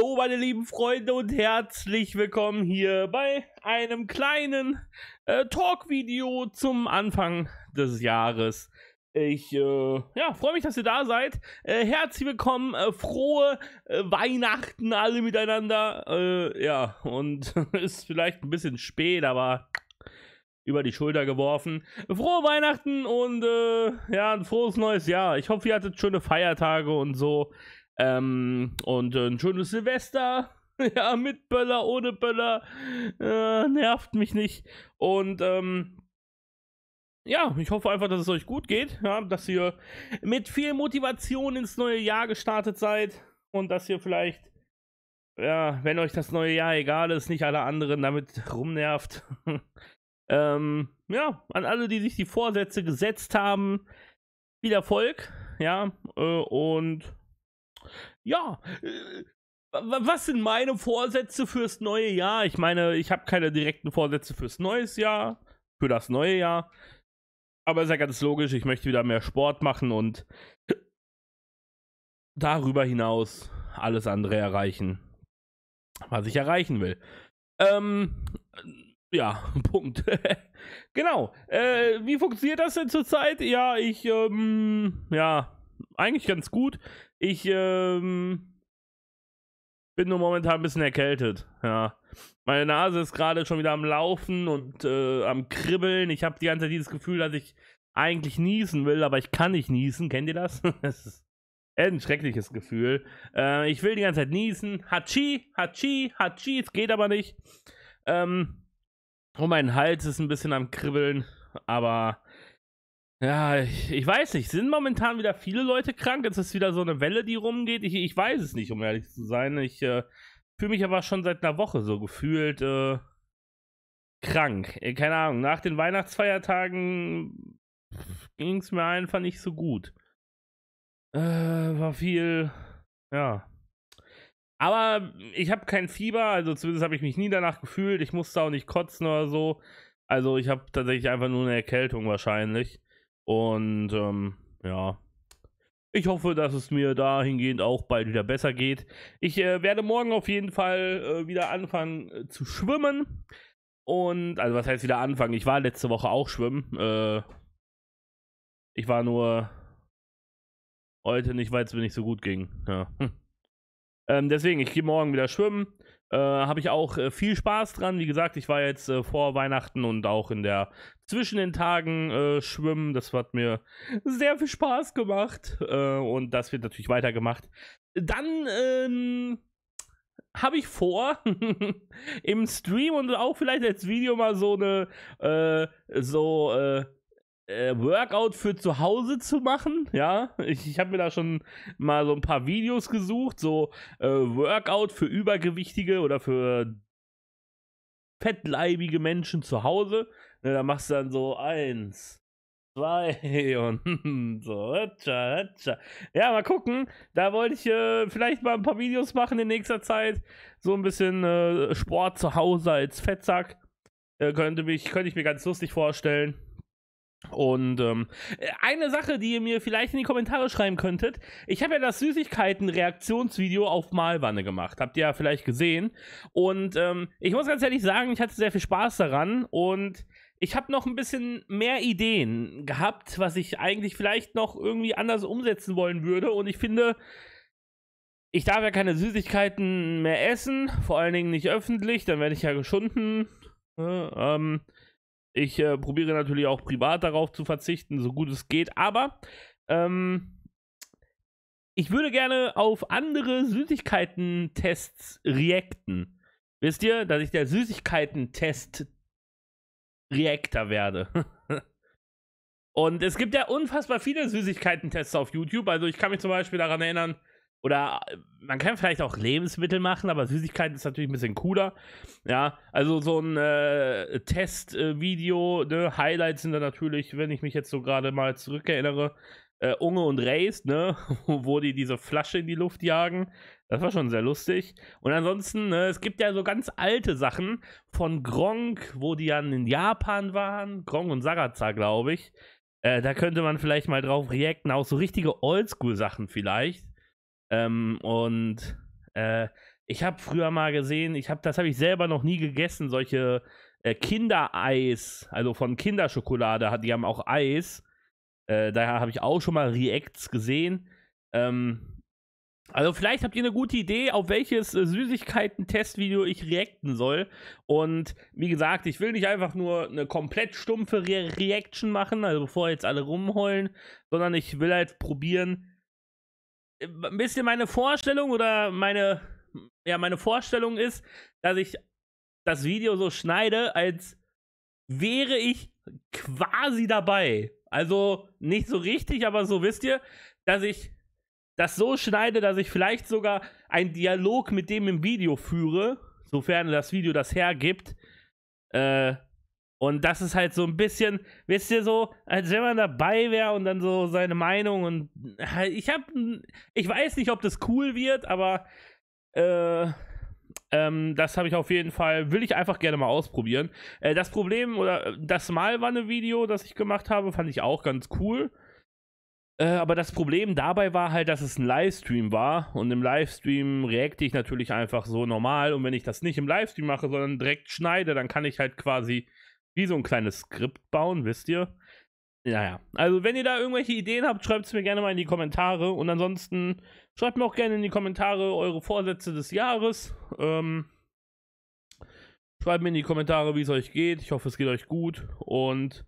Hallo, meine lieben Freunde und herzlich willkommen hier bei einem kleinen äh, Talk-Video zum Anfang des Jahres. Ich äh, ja, freue mich, dass ihr da seid. Äh, herzlich willkommen, äh, frohe äh, Weihnachten alle miteinander. Äh, ja, und ist vielleicht ein bisschen spät, aber über die Schulter geworfen. Frohe Weihnachten und äh, ja, ein frohes neues Jahr. Ich hoffe, ihr hattet schöne Feiertage und so. Ähm, und äh, ein schönes Silvester. Ja, mit Böller, ohne Böller. Äh, nervt mich nicht. Und ähm, ja, ich hoffe einfach, dass es euch gut geht. Ja, dass ihr mit viel Motivation ins neue Jahr gestartet seid. Und dass ihr vielleicht, ja, wenn euch das neue Jahr egal ist, nicht alle anderen damit rumnervt. ähm, ja, an alle, die sich die Vorsätze gesetzt haben, viel Erfolg. Ja, äh, und ja, äh, was sind meine Vorsätze fürs neue Jahr? Ich meine, ich habe keine direkten Vorsätze fürs neue Jahr, für das neue Jahr. Aber ist ja ganz logisch, ich möchte wieder mehr Sport machen und darüber hinaus alles andere erreichen, was ich erreichen will. Ähm, ja, Punkt. genau. Äh, wie funktioniert das denn zurzeit? Ja, ich, ähm, ja, eigentlich ganz gut. Ich ähm, bin nur momentan ein bisschen erkältet. Ja. Meine Nase ist gerade schon wieder am Laufen und äh, am Kribbeln. Ich habe die ganze Zeit dieses Gefühl, dass ich eigentlich niesen will, aber ich kann nicht niesen. Kennt ihr das? das ist ein schreckliches Gefühl. Äh, ich will die ganze Zeit niesen. Hachi, Hachi, Hachi. Es geht aber nicht. Ähm, und mein Hals ist ein bisschen am Kribbeln, aber ja, ich, weiß nicht. Sind momentan wieder viele Leute krank? Ist es wieder so eine Welle, die rumgeht? Ich, ich weiß es nicht, um ehrlich zu sein. Ich äh, fühle mich aber schon seit einer Woche so gefühlt äh, krank. Äh, keine Ahnung. Nach den Weihnachtsfeiertagen ging es mir einfach nicht so gut. Äh, war viel, ja. Aber ich habe kein Fieber, also zumindest habe ich mich nie danach gefühlt. Ich musste auch nicht kotzen oder so. Also ich habe tatsächlich einfach nur eine Erkältung wahrscheinlich. Und ähm, ja, ich hoffe, dass es mir dahingehend auch bald wieder besser geht. Ich äh, werde morgen auf jeden Fall äh, wieder anfangen äh, zu schwimmen. Und, also was heißt wieder anfangen? Ich war letzte Woche auch schwimmen. Äh, ich war nur heute nicht, weil es mir nicht so gut ging. Ja. Hm. Ähm, deswegen, ich gehe morgen wieder schwimmen. Äh, Habe ich auch äh, viel Spaß dran. Wie gesagt, ich war jetzt äh, vor Weihnachten und auch in der zwischen den Tagen äh, schwimmen. Das hat mir sehr viel Spaß gemacht. Äh, und das wird natürlich weitergemacht. Dann ähm, habe ich vor, im Stream und auch vielleicht als Video mal so eine äh, so äh, Workout für zu Hause zu machen. Ja, ich, ich habe mir da schon mal so ein paar Videos gesucht, so äh, Workout für Übergewichtige oder für fettleibige Menschen zu Hause. Ne, da machst du dann so eins, zwei und so. Ja, mal gucken. Da wollte ich äh, vielleicht mal ein paar Videos machen in nächster Zeit. So ein bisschen äh, Sport zu Hause als Fettsack. Äh, könnte, mich, könnte ich mir ganz lustig vorstellen. Und ähm, eine Sache, die ihr mir vielleicht in die Kommentare schreiben könntet, ich habe ja das Süßigkeiten-Reaktionsvideo auf Malwanne gemacht. Habt ihr ja vielleicht gesehen. Und ähm, ich muss ganz ehrlich sagen, ich hatte sehr viel Spaß daran und ich habe noch ein bisschen mehr Ideen gehabt, was ich eigentlich vielleicht noch irgendwie anders umsetzen wollen würde. Und ich finde, ich darf ja keine Süßigkeiten mehr essen, vor allen Dingen nicht öffentlich, dann werde ich ja geschunden. Äh, ähm, ich äh, probiere natürlich auch privat darauf zu verzichten, so gut es geht, aber ähm, ich würde gerne auf andere Süßigkeiten-Tests reacten. Wisst ihr, dass ich der Süßigkeiten-Test-Reactor werde? Und es gibt ja unfassbar viele Süßigkeiten-Tests auf YouTube. Also ich kann mich zum Beispiel daran erinnern, oder man kann vielleicht auch Lebensmittel machen, aber Süßigkeiten ist natürlich ein bisschen cooler. Ja, also so ein äh, Testvideo, äh, ne? Highlights sind da natürlich, wenn ich mich jetzt so gerade mal zurückerinnere, äh, Unge und Reis, ne, wo die diese Flasche in die Luft jagen. Das war schon sehr lustig. Und ansonsten, ne, es gibt ja so ganz alte Sachen von Gronk, wo die dann in Japan waren. Gronk und Sagaza, glaube ich. Äh, da könnte man vielleicht mal drauf reacten, auch so richtige Oldschool-Sachen vielleicht. Ähm, und äh, ich habe früher mal gesehen, ich hab, das habe ich selber noch nie gegessen, solche äh, Kindereis, also von Kinderschokolade, die haben auch Eis. Äh, da habe ich auch schon mal Reacts gesehen. Ähm, also vielleicht habt ihr eine gute Idee, auf welches äh, Süßigkeiten-Testvideo ich reacten soll. Und wie gesagt, ich will nicht einfach nur eine komplett stumpfe Re Reaction machen, also bevor jetzt alle rumheulen, sondern ich will halt probieren, ein bisschen meine Vorstellung oder meine, ja, meine Vorstellung ist, dass ich das Video so schneide, als wäre ich quasi dabei. Also nicht so richtig, aber so wisst ihr, dass ich das so schneide, dass ich vielleicht sogar einen Dialog mit dem im Video führe, sofern das Video das hergibt. Äh, und das ist halt so ein bisschen, wisst ihr so, als wenn man dabei wäre und dann so seine Meinung und äh, ich hab, ich weiß nicht, ob das cool wird, aber äh, ähm, das habe ich auf jeden Fall, will ich einfach gerne mal ausprobieren. Äh, das Problem oder das Malwanne-Video, das ich gemacht habe, fand ich auch ganz cool. Äh, aber das Problem dabei war halt, dass es ein Livestream war und im Livestream reagte ich natürlich einfach so normal und wenn ich das nicht im Livestream mache, sondern direkt schneide, dann kann ich halt quasi wie so ein kleines Skript bauen, wisst ihr? Naja, also wenn ihr da irgendwelche Ideen habt, schreibt es mir gerne mal in die Kommentare. Und ansonsten schreibt mir auch gerne in die Kommentare eure Vorsätze des Jahres. Ähm, schreibt mir in die Kommentare, wie es euch geht. Ich hoffe, es geht euch gut. Und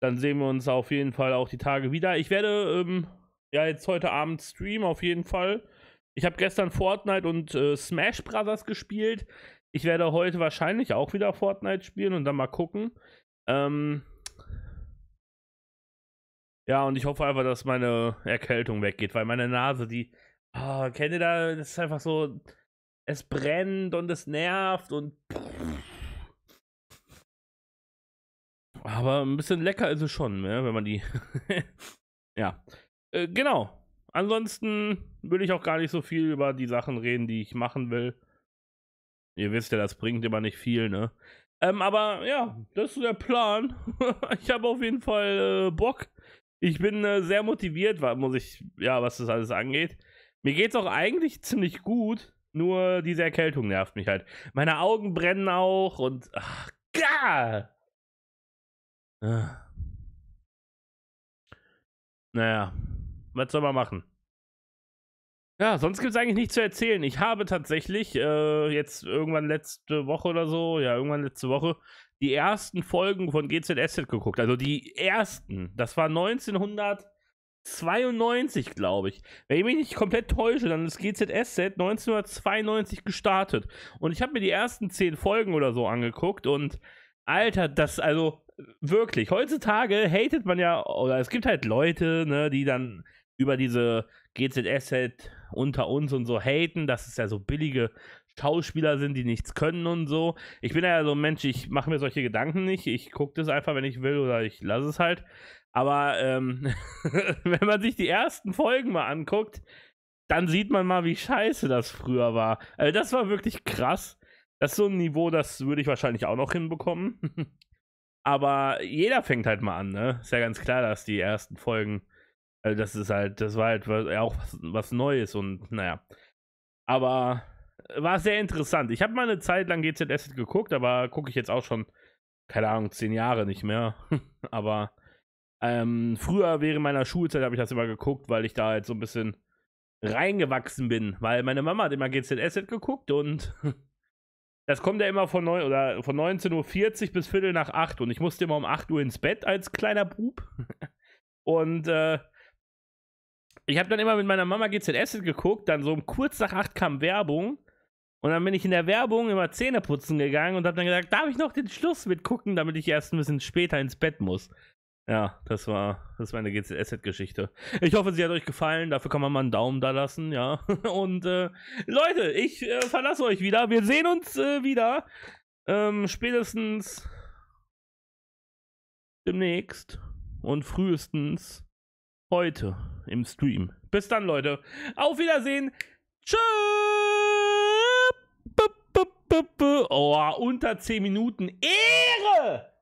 dann sehen wir uns auf jeden Fall auch die Tage wieder. Ich werde ähm, ja jetzt heute Abend streamen, auf jeden Fall. Ich habe gestern Fortnite und äh, Smash Brothers gespielt. Ich werde heute wahrscheinlich auch wieder Fortnite spielen und dann mal gucken. Ähm ja, und ich hoffe einfach, dass meine Erkältung weggeht, weil meine Nase, die. Oh, kennt ihr da? Das ist einfach so. Es brennt und es nervt und. Aber ein bisschen lecker ist es schon, ne, wenn man die. ja. Äh, genau. Ansonsten will ich auch gar nicht so viel über die Sachen reden, die ich machen will. Ihr wisst ja, das bringt immer nicht viel, ne? Ähm, aber ja, das ist der Plan. ich habe auf jeden Fall äh, Bock. Ich bin äh, sehr motiviert, muss ich, ja, was das alles angeht. Mir geht's auch eigentlich ziemlich gut, nur diese Erkältung nervt mich halt. Meine Augen brennen auch und ach, gar. Ah. Naja, was soll man machen? Ja, sonst gibt es eigentlich nichts zu erzählen. Ich habe tatsächlich äh, jetzt irgendwann letzte Woche oder so, ja, irgendwann letzte Woche, die ersten Folgen von GZSZ geguckt. Also die ersten. Das war 1992, glaube ich. Wenn ich mich nicht komplett täusche, dann ist GZSZ 1992 gestartet. Und ich habe mir die ersten zehn Folgen oder so angeguckt und Alter, das, also wirklich, heutzutage hatet man ja, oder es gibt halt Leute, ne, die dann über diese GZS-Set unter uns und so haten, dass es ja so billige Schauspieler sind, die nichts können und so. Ich bin ja so ein Mensch, ich mache mir solche Gedanken nicht. Ich gucke das einfach, wenn ich will oder ich lasse es halt. Aber ähm, wenn man sich die ersten Folgen mal anguckt, dann sieht man mal, wie scheiße das früher war. Also das war wirklich krass. Das ist so ein Niveau, das würde ich wahrscheinlich auch noch hinbekommen. Aber jeder fängt halt mal an, ne? Ist ja ganz klar, dass die ersten Folgen also das ist halt, das war halt auch was, was, Neues und naja. Aber äh, war sehr interessant. Ich habe mal eine Zeit lang GZS geguckt, aber gucke ich jetzt auch schon, keine Ahnung, zehn Jahre nicht mehr. aber ähm, früher während meiner Schulzeit habe ich das immer geguckt, weil ich da halt so ein bisschen reingewachsen bin, weil meine Mama hat immer GZS geguckt und das kommt ja immer von, von 19.40 Uhr bis Viertel nach 8 und ich musste immer um 8 Uhr ins Bett als kleiner Bub. Und äh, ich habe dann immer mit meiner Mama GZS geguckt, dann so um kurz nach acht kam Werbung. Und dann bin ich in der Werbung immer Zähne putzen gegangen und habe dann gesagt, darf ich noch den Schluss mitgucken, damit ich erst ein bisschen später ins Bett muss. Ja, das war, das war eine GZS-Geschichte. Ich hoffe, sie hat euch gefallen. Dafür kann man mal einen Daumen da lassen, ja. Und äh, Leute, ich äh, verlasse euch wieder. Wir sehen uns äh, wieder. Ähm, spätestens demnächst und frühestens heute im Stream. Bis dann, Leute. Auf Wiedersehen. Tschüss. Oh, unter 10 Minuten. Ehre!